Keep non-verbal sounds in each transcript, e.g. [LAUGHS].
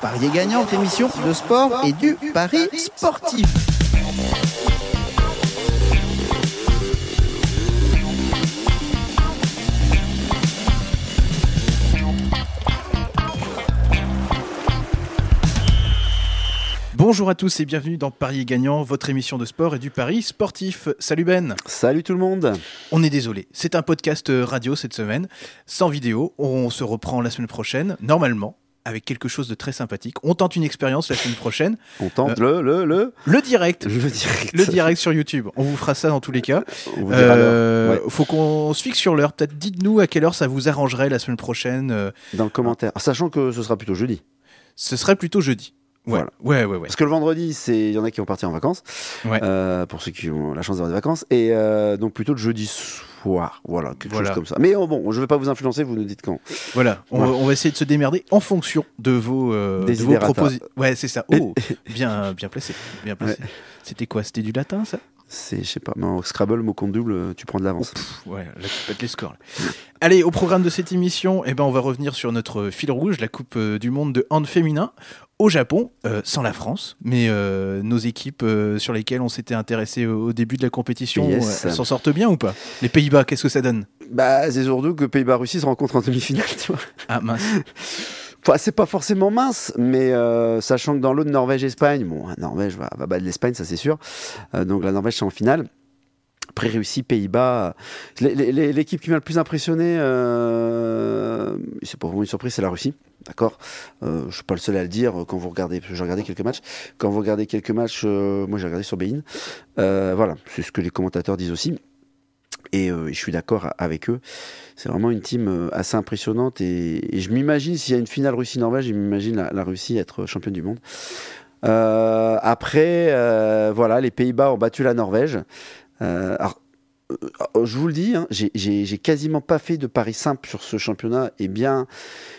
pariez gagnant, émission de sport et du pari sportif. Bonjour à tous et bienvenue dans Paris Gagnant, votre émission de sport et du Paris sportif. Salut Ben. Salut tout le monde. On est désolé, c'est un podcast euh, radio cette semaine, sans vidéo. On se reprend la semaine prochaine, normalement avec quelque chose de très sympathique. On tente une expérience la semaine prochaine. On tente le, le, le... direct. Le direct. sur YouTube. On vous fera ça dans tous les cas. Euh, faut qu'on se fixe sur l'heure. Peut-être dites-nous à quelle heure ça vous arrangerait la semaine prochaine. Euh. Dans le commentaire. Ah, sachant que ce sera plutôt jeudi. Ce serait plutôt jeudi. Ouais. ouais, ouais, ouais. Parce que le vendredi, c'est il y en a qui vont partir en vacances, euh, pour ceux qui ont la chance d'avoir des vacances, et donc plutôt le jeudi voilà, quelque chose comme ça. Mais oh, bon, je ne vais pas vous influencer, vous nous dites quand. Voilà, on, va essayer de se démerder en fonction de vos, euh, propositions. Ouais, c'est ça. Oh, [LAUGHS] bien, bien placé. Bien placé. C'était quoi C'était du latin, ça c'est, je sais pas, au Scrabble, mot compte double, euh, tu prends de l'avance. Oh, ouais, là, tu pètes les scores. Allez, au programme de cette émission, eh ben, on va revenir sur notre fil rouge, la Coupe euh, du Monde de hand féminin au Japon, euh, sans la France, mais nos équipes sur lesquelles on s'était intéressé au début de la compétition, s'en sortent bien ou pas Les Pays-Bas, qu'est-ce que ça donne Bah, c'est surtout que Pays-Bas-Russie se rencontrent en demi-finale, tu vois. Ah mince [LAUGHS] c'est pas forcément mince, mais euh, sachant que dans l'autre, Norvège-Espagne, bon, Norvège va, battre l'Espagne, ça c'est sûr. Euh, donc la Norvège, c'est en finale. Pré-Russie, Pays-Bas. Euh, l'équipe qui m'a le plus impressionné, c'est pas vraiment une surprise, c'est la Russie. D'accord Je suis pas le seul à le dire quand vous regardez, j'ai regardé quelques matchs. Quand vous regardez quelques matchs, moi j'ai regardé sur Bein. voilà, c'est ce que les commentateurs disent aussi. Et euh, je suis d'accord avec eux. C'est vraiment une team euh, assez impressionnante. Et, je m'imagine, s'il y a une finale Russie-Norvège, je m'imagine la, Russie être championne du monde. Euh, après, voilà, les Pays-Bas ont battu la Norvège. alors, euh, je vous le dis, hein, j'ai quasiment pas fait de paris simple sur ce championnat, et bien,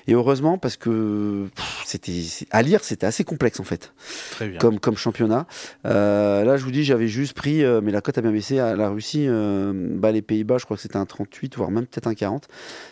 et heureusement parce que c'était à lire, c'était assez complexe en fait, Très bien. comme comme championnat. Euh, là, je vous dis, j'avais juste pris, euh, mais la cote a bien baissé. À la Russie, euh, bah, les Pays-Bas, je crois que c'était un 38, voire même peut-être un 40.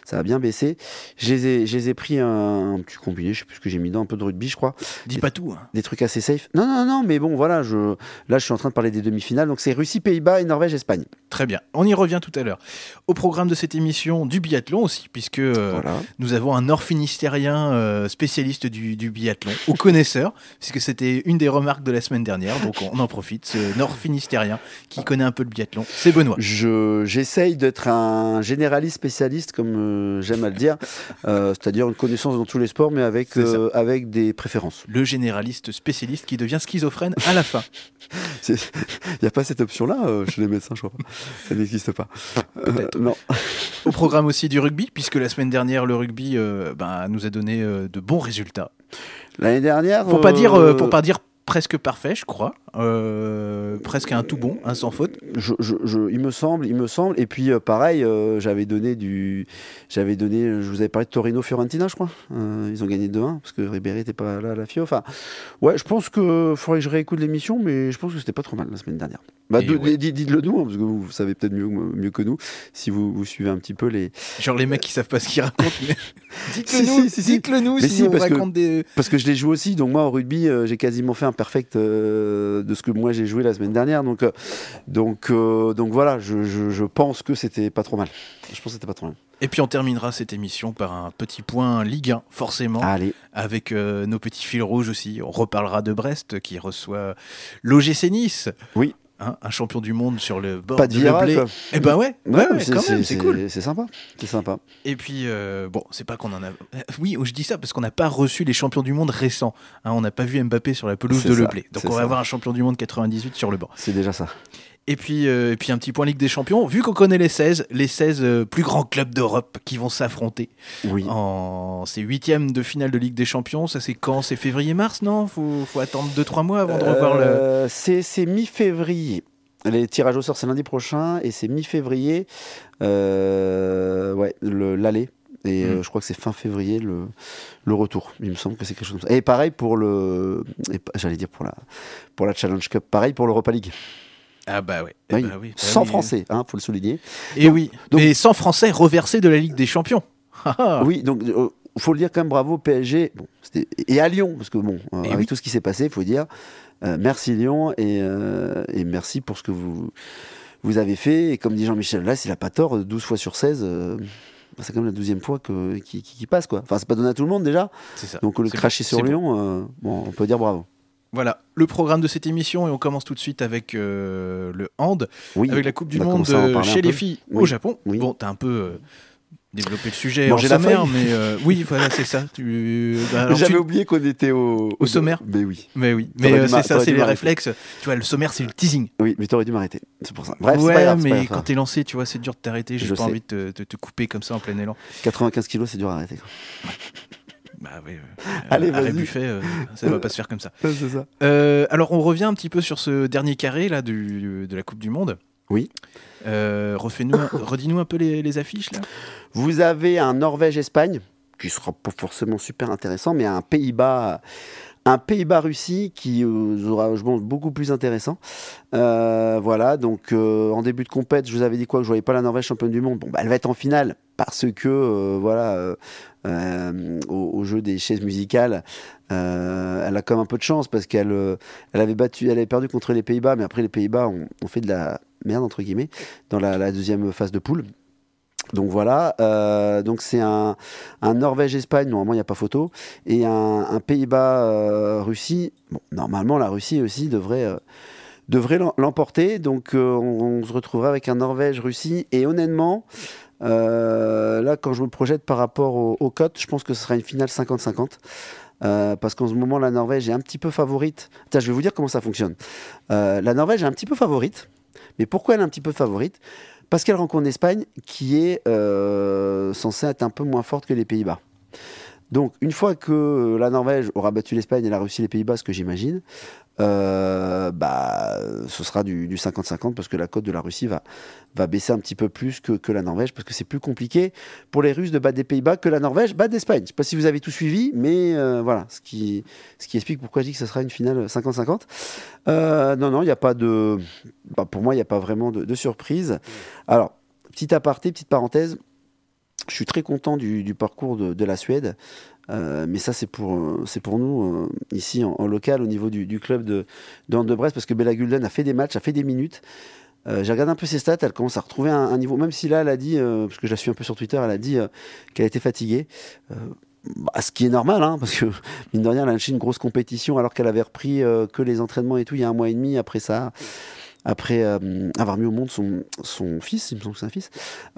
Ça a bien baissé. Je les ai, pris un, petit combiné, je sais plus ce que j'ai mis dans, un peu de rugby, je crois. Dis pas tout. Hein. Des trucs assez safe. Non, non, non, mais bon, voilà, je, là, je suis en train de parler des demi-finales, donc c'est Russie, Pays-Bas et Norvège, Espagne. Très bien. On y revient tout à l'heure. Au programme de cette émission, du biathlon aussi, puisque euh, nous avons un nord finistérien euh, spécialiste du, biathlon, au connaisseur, [LAUGHS] puisque c'était une des remarques de la semaine dernière, donc on en profite. Ce nord finistérien qui connaît un peu le biathlon, c'est Benoît. J'essaye d'être un généraliste spécialiste, comme euh, j'aime à le dire, c'est-à-dire une connaissance dans tous les sports, mais avec, avec des préférences. Le généraliste spécialiste qui devient schizophrène à la fin. [LAUGHS] Il n'y a pas cette option-là chez les médecins, je crois. [LAUGHS] n'existe pas. [LAUGHS] Euh, non. Au programme aussi du rugby, puisque la semaine dernière, le rugby ben, nous a donné euh, de bons résultats. L'année dernière. Pour pas dire, pour pas dire presque parfait, je crois, euh, presque un tout bon, un hein, sans faute. il me semble, il me semble. Et puis euh, pareil, euh, j'avais donné du, j'avais donné, je vous avais parlé de Torino Fiorentina, je crois. ils ont gagné 2-1 parce que Ribéry n'était pas là à la Fio. Enfin, ouais, je pense que faudrait que je réécoute l'émission, mais je pense que c'était pas trop mal la semaine dernière. Bah, Dites-le nous, hein, parce que vous, savez peut-être mieux, mieux, que nous, si vous, vous, suivez un petit peu les. Genre les mecs qui savent pas ce qu'ils racontent, [LAUGHS] dites-le nous, si, parce on raconte que, des. Parce que je les joue aussi, donc moi au rugby, j'ai quasiment fait un perfect euh, de ce que moi j'ai joué la semaine dernière. Donc, euh, donc, euh, donc voilà, je, pense que c'était pas trop mal. Je pense c'était pas trop mal. Et puis on terminera cette émission par un petit point Ligue 1, forcément, avec nos petits fils rouges aussi. On reparlera de Brest qui reçoit l'OGC Nice. Oui. Hein, un champion du monde sur le bord de, de Et eh ben ouais, c'est cool. C'est sympa, c'est sympa. Et puis euh, bon, c'est pas qu'on en a. [LAUGHS] Oui, je dis ça parce qu'on n'a pas reçu les champions du monde récents. Hein, on n'a pas vu Mbappé sur la pelouse de Donc on va avoir un champion du monde 98 sur le banc. C'est déjà ça. Et puis, euh, puis un petit point Ligue des Champions. Vu qu'on connaît les 16, les 16 euh, plus grands clubs d'Europe qui vont s'affronter. Oui. En ces huitièmes de finale de Ligue des Champions, ça c'est quand C'est février-mars, non faut, faut attendre 2-3 mois avant de revoir le. Euh, c'est mi-février. Les tirages au sort c'est lundi prochain et c'est mi-février. ouais, l'aller. Et mm. je crois que c'est fin février le, retour. Il me semble que c'est quelque chose comme ça. Et pareil pour le. J'allais dire pour la, pour la Challenge Cup. Pareil pour l'Europa League. Ah bah, eh bah oui. sans ah français, hein, faut le souligner. Et oui. Et sans français reversé de la Ligue des Champions. Ah, ah. oui, donc Il euh, faut le dire quand même, bravo PSG. et à Lyon, parce que bon, euh, avec tout ce qui s'est passé, il faut dire euh, merci Lyon et, merci pour ce que vous, vous avez fait. Et comme dit Jean-Michel là il n'a pas tort, 12 fois sur 16 c'est quand même la douzième fois que, qui, passe quoi. Enfin, c'est pas donné à tout le monde déjà. Donc le cracher sur Lyon, bon, on peut dire bravo. Voilà, le programme de cette émission et on commence tout de suite avec euh, le hand, oui, avec la Coupe du Monde euh, chez les filles au Japon. Bon, t'as un peu euh, développé le sujet Manger en sommaire, mais oui, voilà, c'est ça. Tu... Bah, J'avais oublié qu'on était au... au sommaire. Mais oui. Mais oui, mais c'est ça, c'est les réflexes. Tu vois, le sommaire, c'est le teasing. Oui, mais t'aurais dû m'arrêter, c'est pour ça. Bref, ouais, mais quand t'es lancé, tu vois, c'est dur de t'arrêter. J'ai pas envie de te, te, couper comme ça en plein élan. 95 kilos, c'est dur à arrêter. Bah euh, Allez, buffet, euh, ça va pas se faire comme ça. [LAUGHS] Euh, alors on revient un petit peu sur ce dernier carré là de la Coupe du Monde. Oui. nous [COUGHS] redis-nous un peu les, affiches là. Vous avez un Norvège-Espagne qui sera pas forcément super intéressant, mais un Pays-Bas un Pays-Bas-Russie qui euh, aura, je pense, beaucoup plus intéressant. Euh, voilà, donc euh, en début de compète, je vous avais dit quoi Que je voyais pas la Norvège championne du monde. Bon, bah, elle va être en finale parce que, voilà, au, jeu des chaises musicales, elle a comme un peu de chance parce qu'elle elle avait battu, elle avait perdu contre les Pays-Bas, mais après les Pays-Bas ont, fait de la merde entre guillemets dans la deuxième phase de poule. Donc voilà, euh, donc c'est un, Norvège-Espagne, normalement il n'y a pas photo, et un, Pays-Bas-Russie. Euh, bon, normalement la Russie aussi devrait, euh, devrait l'emporter, donc on, se retrouvera avec un Norvège-Russie, et honnêtement, là quand je me projette par rapport au cotes, je pense que ce sera une finale 50-50. parce qu'en ce moment, la Norvège est un petit peu favorite. je vais vous dire comment ça fonctionne. la Norvège est un petit peu favorite. Mais pourquoi elle est un petit peu favorite parce qu'elle rencontre l'Espagne qui est euh, censée être un peu moins forte que les Pays-Bas. Donc, une fois que la Norvège aura battu l'Espagne et la Russie, les Pays-Bas, ce que j'imagine, euh, bah, ce sera du 50-50 parce que la cote de la Russie va, va baisser un petit peu plus que, la Norvège parce que c'est plus compliqué pour les Russes de battre des Pays-Bas que la Norvège bat l'Espagne. Je ne sais pas si vous avez tout suivi, mais euh, voilà, ce qui, ce qui explique pourquoi je dis que ce sera une finale 50-50. Euh, non, non, il n'y a pas de. Bah, pour moi, il n'y a pas vraiment de, de surprise. Alors, petit aparté, petite parenthèse je suis très content du, parcours de, la Suède. Euh, mais ça, c'est pour, euh, c'est pour nous, euh, ici, en, local, au niveau du, club de, de, Brest, parce que Bella Gulden a fait des matchs, a fait des minutes. j'ai regardé un peu ses stats, elle commence à retrouver un, niveau, même si là, elle a dit, parce que je la suis un peu sur Twitter, elle a dit qu'elle était fatiguée. Bah, ce qui est normal, hein, parce que [LAUGHS] mine de rien, elle a une grosse compétition alors qu'elle avait repris que les entraînements et tout il y a un mois et demi après ça après euh, avoir mis au monde son, fils, il me semble que c'est un fils.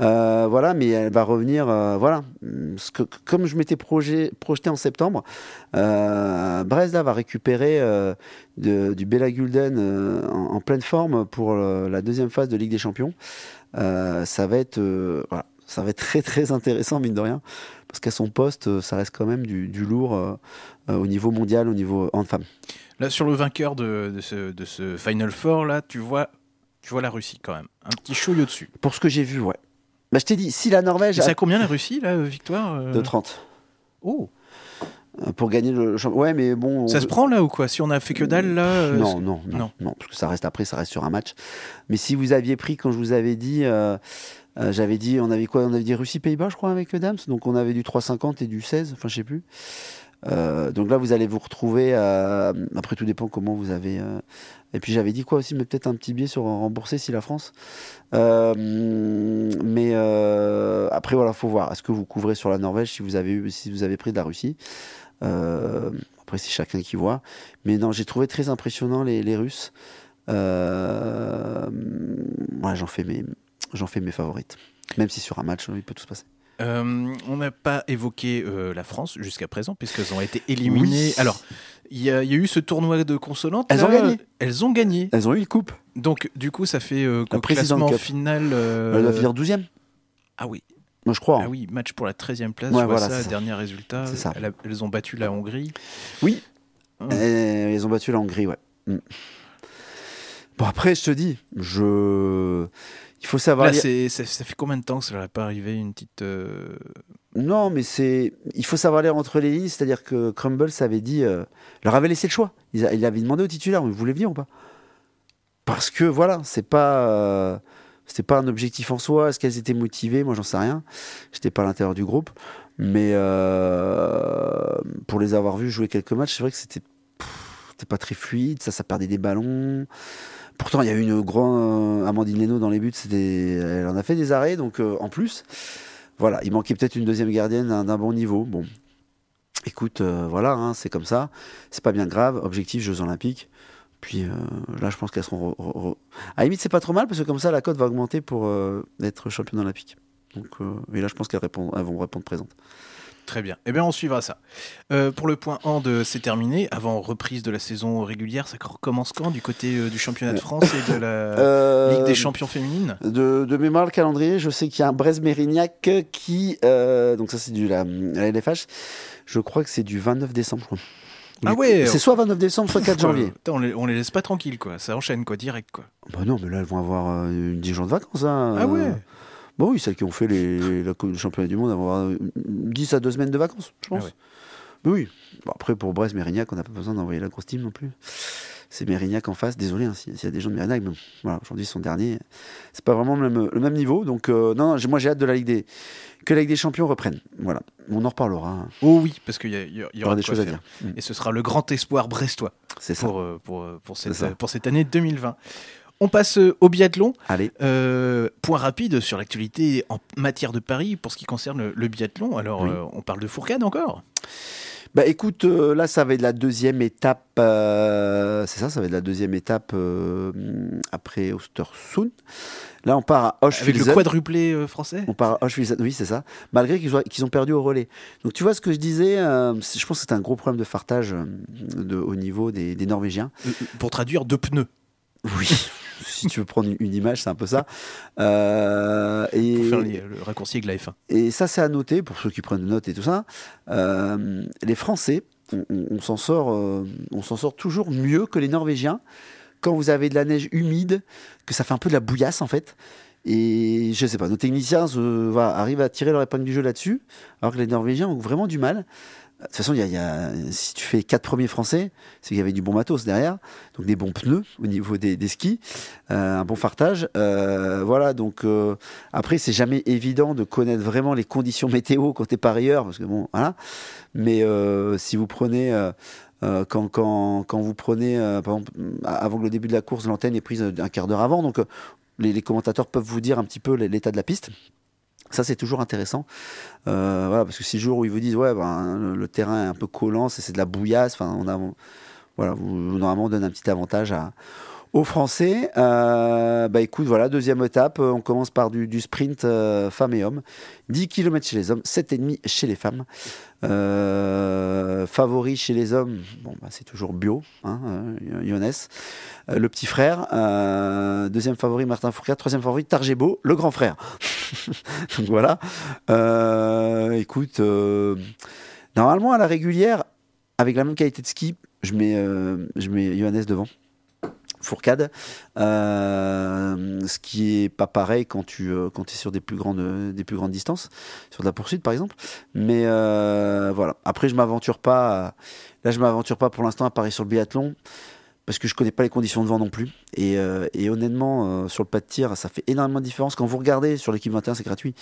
Euh, voilà, mais elle va revenir, euh, voilà. Mm, que, comme je m'étais projeté en septembre, Bresda va récupérer du Bela Gulden en, pleine forme pour la deuxième phase de Ligue des Champions. ça va être, ça va être très très intéressant mine de rien, parce qu'à son poste, ça reste quand même du, du lourd au niveau mondial, au niveau en femme. Là, sur le vainqueur de, ce, Final Four, là, tu vois, tu vois la Russie quand même. Un petit au dessus. Pour ce que j'ai vu, ouais. Bah, je t'ai dit, si la Norvège. C'est combien la Russie, la victoire euh De 30. Oh euh, pour gagner le championnat. Ouais, mais bon. Ça se prend là ou quoi Si on a fait que dalle là mmh, euh, non, non, non, non, parce que ça reste après, ça reste sur un match. Mais si vous aviez pris, quand je vous avais dit, j'avais dit, on avait quoi On avait dit Russie-Pays-Bas, je crois, avec Dames. Donc on avait du 3,50 et du 16, enfin je sais plus. Euh, donc là, vous allez vous retrouver. Euh, après, tout dépend comment vous avez. Euh, et puis j'avais dit quoi aussi, mais peut-être un petit biais sur rembourser si la France. mais après, voilà, faut voir. Est-ce que vous couvrez sur la Norvège si vous avez si vous avez pris de la Russie Après, c'est chacun qui voit. Mais non, j'ai trouvé très impressionnant les, Russes. moi j'en fais mes, j'en fais mes favorites. Même si sur un match, il peut tout se passer. Euh, on n'a pas évoqué euh, la France jusqu'à présent, puisqu'elles ont été éliminées. Alors, il y, a eu ce tournoi de consolante. Elles ont gagné. Elles ont gagné. Elles ont eu une coupe. Donc, du coup, ça fait euh, qu'au classement final. Elle doivent finir 12e. Ah oui. Moi, je crois. Ah oui, match pour la 13e place. Ouais, je vois ça, dernier résultat. Elles, ont battu la Hongrie. Oui. Hein. Euh, elles ont battu la Hongrie, ouais. Mm. Bon, après, je te dis, je. Il faut savoir. ça, fait combien de temps que ça n'aurait pas arrivé une petite. Euh, non, mais c'est. Il faut savoir lire entre les lignes, c'est-à-dire que Crumble avait dit, euh, leur avait laissé le choix. Il, avait demandé au titulaire, vous voulez venir ou pas Parce que voilà, c'est pas. Euh, pas un objectif en soi. Est-ce qu'elles étaient motivées Moi, j'en sais rien. J'étais pas à l'intérieur du groupe. Mais pour les avoir vus jouer quelques matchs, c'est vrai que c'était c'était pas très fluide, ça, ça perdait des ballons. Pourtant, il y a eu une grande euh, Amandine Leno dans les buts. Elle en a fait des arrêts. Donc, euh, en plus, voilà, il manquait peut-être une deuxième gardienne d'un bon niveau. Bon, écoute, euh, voilà, hein, c'est comme ça. C'est pas bien grave. Objectif Jeux Olympiques. Puis là, je pense qu'elles seront. À la limite, c'est pas trop mal parce que comme ça, la cote va augmenter pour être championne olympique. Donc, euh, et là, je pense qu'elles répond vont répondre présentes. Très bien. Eh bien, on suivra ça. Euh, pour le point de c'est terminé. Avant reprise de la saison régulière, ça recommence quand du côté euh, du championnat de France et de la [LAUGHS] Ligue des champions féminines de, mémoire, le calendrier, je sais qu'il y a un Brest-Mérignac qui. donc, ça, c'est du la, LFH. Je crois que c'est du 29 décembre, je Ah ouais C'est oh. soit 29 décembre, soit 4 [LAUGHS] janvier. on, les, les laisse pas tranquilles, quoi. Ça enchaîne, quoi, direct, quoi. Bah non, mais là, elles vont avoir 10 jours de vacances, hein. Ah ouais bah oui, celles qui ont fait les, le championnat du monde avoir euh, 10 à 2 semaines de vacances, je pense. Ah bah oui. après, pour Brest, Mérignac, on n'a pas besoin d'envoyer la grosse team non plus. C'est Mérignac en face. Désolé hein, s'il y a des gens de Mérignac, mais voilà, aujourd'hui, son dernier, c'est pas vraiment le même, niveau. Donc, euh, non, moi, j'ai hâte de la Ligue des. Que la Ligue des Champions reprenne. Voilà. On en reparlera. Oh oui, parce qu'il y, aura des choses à dire. Et ce sera le grand espoir brestois. C'est ça. Euh, cette, pour cette année 2020. On passe euh, au biathlon. Allez. Euh, point rapide sur l'actualité en matière de Paris pour ce qui concerne le, biathlon. Alors, euh, on parle de Fourcade encore bah écoute, là ça va être la deuxième étape, c'est ça, ça va être la deuxième étape après Ostersund. Là on part à Hochfilzen. Avec le quadruplé français On part à Hochfilzen, oui c'est ça, malgré qu'ils ont perdu au relais. Donc tu vois ce que je disais, je pense que c'est un gros problème de fartage de, au niveau des, Norvégiens. Pour traduire, de pneus. Oui, [LAUGHS] si tu veux prendre une image, c'est un peu ça. Euh, et, Pour faire le raccourci avec la F1. Et ça, c'est à noter pour ceux qui prennent des notes et tout ça. Euh, les Français, on, s'en sort, euh, on s'en sort toujours mieux que les Norvégiens quand vous avez de la neige humide, que ça fait un peu de la bouillasse en fait. Et je sais pas, nos techniciens arrivent à tirer leur épingle du jeu là-dessus, alors que les Norvégiens ont vraiment du mal. De toute façon, si tu fais quatre premiers français, c'est qu'il y avait du bon matos derrière, donc des bons pneus au niveau des, skis, euh, un bon fartage. Euh, voilà, donc euh, après, c'est jamais évident de connaître vraiment les conditions météo quand t'es parieur, parce que bon, voilà. Mais si vous prenez. quand, quand, vous prenez, par exemple, avant le début de la course, l'antenne est prise un quart d'heure avant. Donc, les, commentateurs peuvent vous dire un petit peu l'état de la piste. Ça, c'est toujours intéressant. Euh, voilà, parce que si jours jour où ils vous disent, ouais, ben, le, terrain est un peu collant, c'est de la bouillasse, enfin, on voilà, vous, normalement, donne un petit avantage à, aux Français. Euh, bah, écoute, voilà, deuxième étape, euh, on commence par du, sprint femmes et hommes. 10 km chez les hommes, 7,5 chez les femmes. favori chez les hommes, bon, bah, c'est toujours Bio, hein, le petit frère. deuxième favori, Martin Fourcade. Troisième favori, Targebo, le grand frère. [LAUGHS] Donc voilà. Euh, écoute, euh, normalement à la régulière, avec la même qualité de ski, je mets, euh, je mets Johannes devant. Fourcade, ce qui est pas pareil quand tu quand es sur des plus grandes des plus grandes distances, sur de la poursuite par exemple. Mais voilà. Après, je m'aventure pas. là, je m'aventure pas pour l'instant à Paris sur le biathlon parce que je connais pas les conditions de vent non plus. Et, euh, honnêtement, euh, sur le pas de tir, ça fait énormément de différence. Quand vous regardez sur l'équipe 21, c'est gratuit,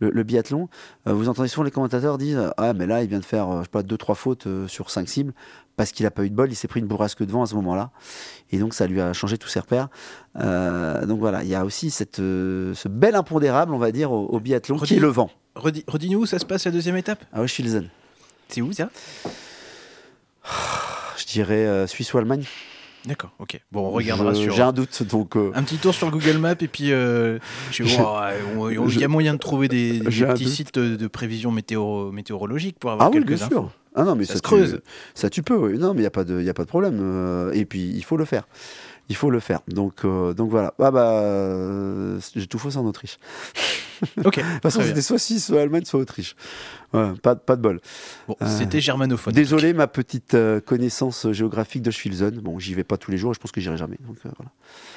le, biathlon, euh, vous entendez souvent les commentateurs dire Ah, mais là, il vient de faire, je sais pas, 2-3 fautes sur cinq cibles parce qu'il n'a pas eu de bol, il s'est pris une bourrasque de vent à ce moment-là. Et donc, ça lui a changé tous ses repères. donc voilà, il y a aussi cette, ce bel impondérable, on va dire, au, biathlon qui est le vent. Redis, redis, nous où ça se passe la deuxième étape Ah, ouais, je suis C'est où ça Je dirais Suisse ou Allemagne. D'accord, ok. Bon, on regardera sur. J'ai un doute, donc. Euh, un petit tour sur Google Maps et puis euh, il y a moyen de trouver des, petits sites de prévision météo météorologique pour ah avoir ah, quelques oui, bien Sûr. Ah non, mais ça, creuse. ça tu peux, non, mais il n'y a, pas de, a pas de problème. Euh, et puis, il faut le faire. Il faut le faire. Donc, donc voilà. Ah bah, j'ai tout fausse en Autriche. [LAUGHS] [LAUGHS] ok. Parce que c'était soit Suisse, soit Allemagne, soit Autriche. Ouais, pas, pas de bol. Euh, c'était germanophone. Désolé, ma petite euh, connaissance géographique de Schwilzen. Bon, j'y vais pas tous les jours et je pense que j'irai jamais. Donc, euh,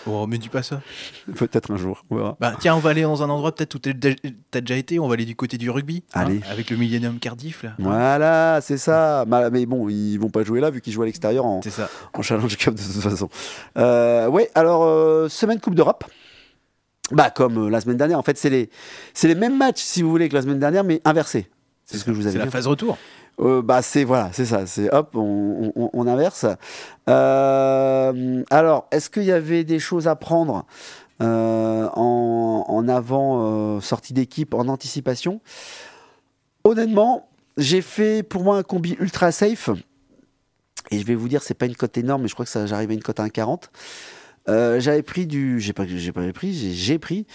voilà. mais dis pas ça. [LAUGHS] peut-être un jour, on Bah, tiens, on va aller dans un endroit peut-être où t'as déjà été. On va aller du côté du rugby. Hein, Allez. avec le Millennium Cardiff, là. Hein. Voilà, c'est ça. Bah, mais bon, ils vont pas jouer là vu qu'ils jouent à l'extérieur en, en Challenge Cup de toute façon. ouais, alors, semaine Coupe d'Europe. Bah, comme euh, la semaine dernière. En fait, c'est les, les mêmes matchs, si vous voulez, que la semaine dernière, mais inversés. C'est ce que je vous avais dit. C'est la phase retour. Euh, bah c'est voilà, c'est ça, c'est hop, on, inverse. Euh, alors, est-ce qu'il y avait des choses à prendre en, avant sortie d'équipe, en anticipation Honnêtement, j'ai fait pour moi un combi ultra safe. Et je vais vous dire, c'est pas une cote énorme, mais je crois que ça j'arrive à une cote à 1,40. Euh, j'avais pris du, j'ai pas, j'ai pas pris, j'ai pris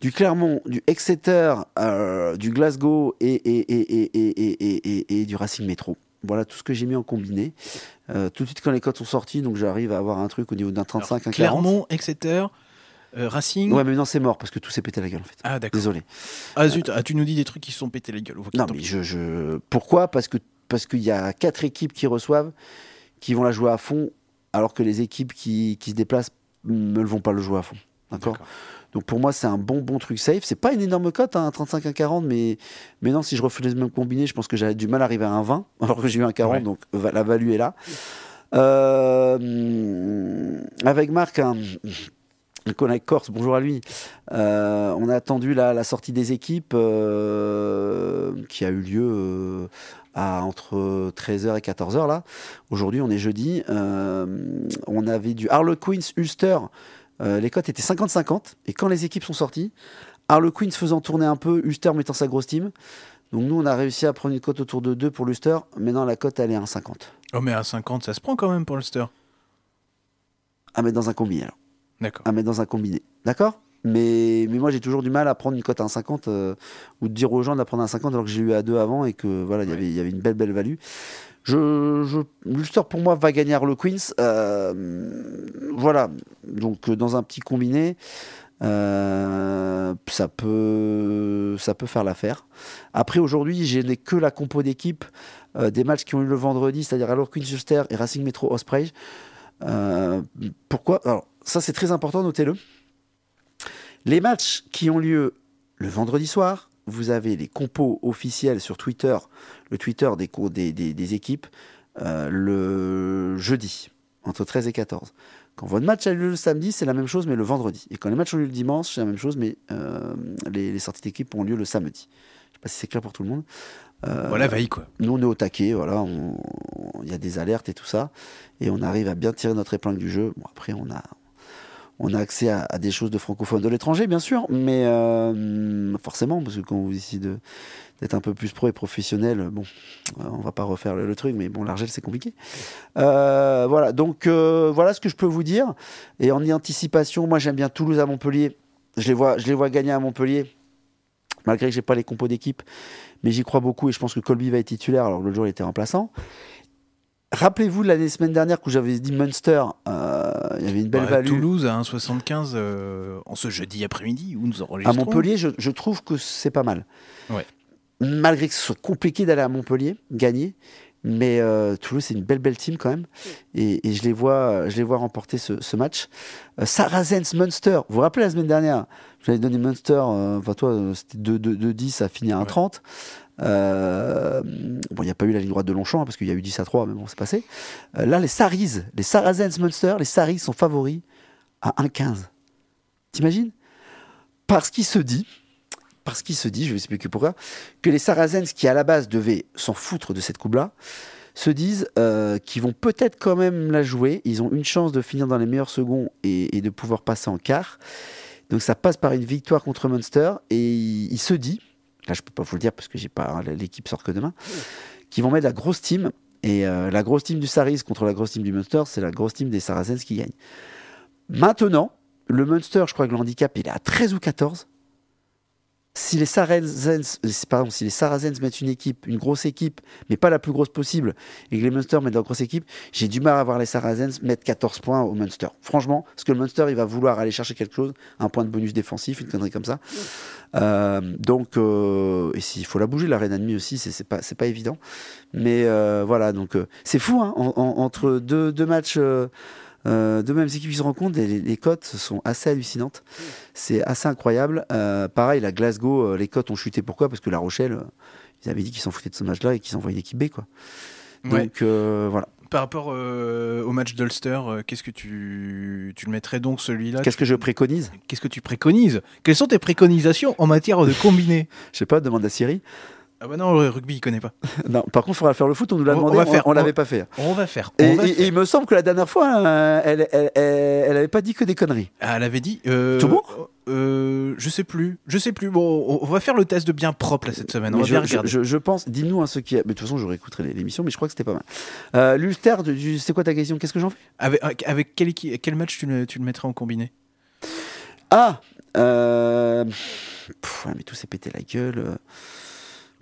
du Clermont, du Exeter, euh, du Glasgow et et, du Racing Métro. Voilà tout ce que j'ai mis en combiné. Euh, tout de suite quand les codes sont sortis, donc j'arrive à avoir un truc au niveau d'un 35, Alors, Clermont, Exeter. Racing. Ouais, mais non, c'est mort parce que tout s'est pété la gueule en fait. Ah, d'accord. Désolé. Ah, zut, ah, tu nous dis des trucs qui sont pétés la gueule. Pourquoi Parce que parce qu'il y a quatre équipes qui reçoivent, qui vont la jouer à fond, alors que les équipes qui, qui se déplacent me le vont pas le jouer à fond. D'accord Donc pour moi, c'est un bon, bon truc safe. C'est pas une énorme cote, hein, un 35 à 40, mais, mais non, si je refais les mêmes combinés, je pense que j'avais du mal à arriver à un 20, [LAUGHS] alors que j'ai eu un 40, donc la value est là. Euh, avec Marc, un. Hein, collègue Corse, bonjour à lui. Euh, on a attendu la, sortie des équipes euh, qui a eu lieu à entre 13h et 14h là. Aujourd'hui, on est jeudi. Euh, on avait du Harlequins Ulster. Euh, les cotes étaient 50-50. Et quand les équipes sont sorties, Harlequins faisant tourner un peu, Ulster mettant sa grosse team. Donc nous, on a réussi à prendre une cote autour de 2 pour l'Ulster. Maintenant, la cote, elle est à 1,50. Oh, mais à 1,50, ça se prend quand même pour l'Ulster. À mettre dans un combiné alors. D'accord. À mettre dans un combiné. D'accord mais, moi, j'ai toujours du mal à prendre une cote à 1,50 euh, ou de dire aux gens de la prendre à 1,50 alors que j'ai eu à 2 avant et que voilà, y il y avait une belle, belle value. Je, je, pour moi va gagner le Queens. Euh, voilà. Donc, euh, dans un petit combiné. ça peut ça peut faire l'affaire. Après aujourd'hui, je n'ai que la compo d'équipe des matchs qui ont eu le vendredi, c'est-à-dire alors Chester et Racing Metro Osprey. pourquoi Alors ça c'est très important, notez-le. Les matchs qui ont lieu le vendredi soir, vous avez les compos officiels sur Twitter, le Twitter des, équipes, euh, le jeudi, entre 13 et 14. Quand votre match a lieu le samedi, c'est la même chose, mais le vendredi. Et quand les matchs ont lieu le dimanche, c'est la même chose, mais euh, les, sorties d'équipe ont lieu le samedi. Je ne sais pas si c'est clair pour tout le monde. Euh, voilà, vaille quoi. Nous, on est au taquet, voilà, il y a des alertes et tout ça. Et on arrive à bien tirer notre épingle du jeu. Bon, après, on a, on a accès à, des choses de francophones de l'étranger, bien sûr, mais euh, forcément, parce que quand vous décidez d'être un peu plus pro et professionnel, bon, euh, on va pas refaire le, truc, mais bon, c'est compliqué. Euh, voilà, donc voilà ce que je peux vous dire. Et en anticipation, moi, j'aime bien Toulouse à Montpellier. Je les vois, je les vois gagner à Montpellier, malgré que j'ai pas les compos d'équipe, mais j'y crois beaucoup et je pense que Colby va être titulaire, alors que l'autre jour, il était remplaçant. Rappelez-vous l'année semaine dernière où j'avais dit Munster, euh, il y avait une belle bah, value. Toulouse à 1,75 euh, en ce jeudi après-midi où nous enregistrons. À Montpellier, je, trouve que c'est pas mal. Malgré que ce soit compliqué d'aller à Montpellier, gagner, mais euh, Toulouse c'est une belle belle team quand même et, je les vois, je les vois remporter ce, match. sarazens Munster, vous vous rappelez la semaine dernière, j'avais donné Munster, enfin toi c'était 2-10, ça finir à 1,30. Euh, bon, il n'y a pas eu la ligne droite de Longchamp hein, parce qu'il y a eu 10 à 3, mais bon, c'est passé. Euh, là, les Saris, les Sarazens Munster, les Saris sont favoris à 1,15. T'imagines Parce qu'il se dit, parce qu'il se dit, je vais expliquer pourquoi, que les Sarazens qui à la base devaient s'en foutre de cette coupe-là, se disent euh, qu'ils vont peut-être quand même la jouer. Ils ont une chance de finir dans les meilleurs seconds et, de pouvoir passer en quart. Donc ça passe par une victoire contre Munster et il se dit, là je peux pas vous le dire parce que j'ai pas hein, l'équipe sort que demain, qui vont mettre la grosse team. Et euh, la grosse team du Saris contre la grosse team du Munster, c'est la grosse team des Sarazens qui gagne. Maintenant, le Munster, je crois que le handicap, il est à 13 ou 14. Si les Sarazens les mettent une équipe, une grosse équipe, mais pas la plus grosse possible, et que les Munster mettent leur grosse équipe, j'ai du mal à voir les Sarazens mettre 14 points au Munster. Franchement, parce que le Munster, il va vouloir aller chercher quelque chose, un point de bonus défensif, une connerie comme ça. Euh, donc, il euh, et s'il faut la bouger, la reine ennemie aussi, c'est pas, pas évident. Mais euh, voilà, donc c'est fou, hein, entre deux, matchs. Euh, de mêmes équipes qui se rencontrent, les, les cotes sont assez hallucinantes. C'est assez incroyable. pareil, la Glasgow, les cotes ont chuté. Pourquoi Parce que La Rochelle, ils avaient dit qu'ils s'en foutaient de ce match-là et qu'ils envoyaient l'équipe B. Quoi. Donc voilà par rapport euh, au match d'Ulster, euh, qu'est-ce que tu, le mettrais donc celui-là Qu'est-ce que je préconise Qu'est-ce que tu préconises Quelles sont tes préconisations en matière de combiné [LAUGHS] Je sais pas, demande à Siri. Ah bah non, le rugby, il connaît pas. [LAUGHS] non, par contre, il faudra faire le foot, on nous l'a demandé, on, on, l'avait pas fait. On va faire. et, il me semble que la dernière fois, hein, elle, elle, elle, avait pas dit que des conneries. Ah, elle avait dit. Euh, tout bon euh, Je sais plus, je sais plus. Bon, on va faire le test de bien propre cette semaine. On va je, regarder. Je, pense. Dis-nous hein, ce qui. est Mais de toute façon, j'aurais écouté l'émission, mais je crois que c'était pas mal. Euh, Lulster c'est quoi ta question Qu'est-ce que j'en fais Avec, avec quel, quel match tu le, tu mettrais en combiné Ah. Euh, mais tout s'est pété la gueule